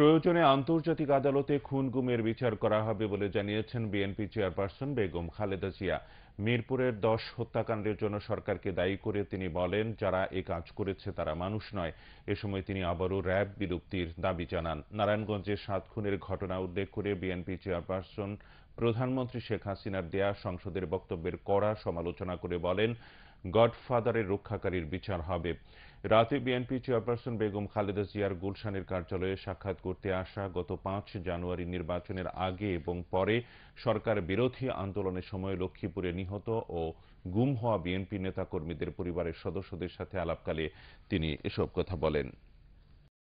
প্রয়োজনে আন্তর্জাতিক আদালতে খুন গুমের বিচার করা হবে বলে জানিয়েছেন বিএনপি চেয়ারপারসন বেগম খালেদা জিয়া মিরপুরের দশ হত্যাকাণ্ডের জন্য সরকারকে দায়ী করে তিনি বলেন যারা এ কাজ করেছে তারা মানুষ নয় এ সময় তিনি আবারও র্যাব বিলুপ্তির দাবি জানান নারায়ণগঞ্জে সাত খুনের ঘটনা উল্লেখ করে বিএনপি চেয়ারপারসন প্রধানমন্ত্রী শেখ হাসিনার দেয়া সংসদের বক্তব্যের কড়া সমালোচনা করে বলেন গডফাদারের রক্ষাকারীর বিচার হবে রাতে বিএনপি চেয়ারপারসন বেগম খালেদা জিয়ার গুলশানের কার্যালয়ে সাক্ষাৎ করতে আসা গত পাঁচ জানুয়ারি নির্বাচনের আগে এবং পরে সরকার বিরোধী আন্দোলনের সময় লক্ষ্মীপুরে নিহত ও গুম হওয়া বিএনপি নেতাকর্মীদের পরিবারের সদস্যদের সাথে আলাপকালে তিনি এসব কথা বলেন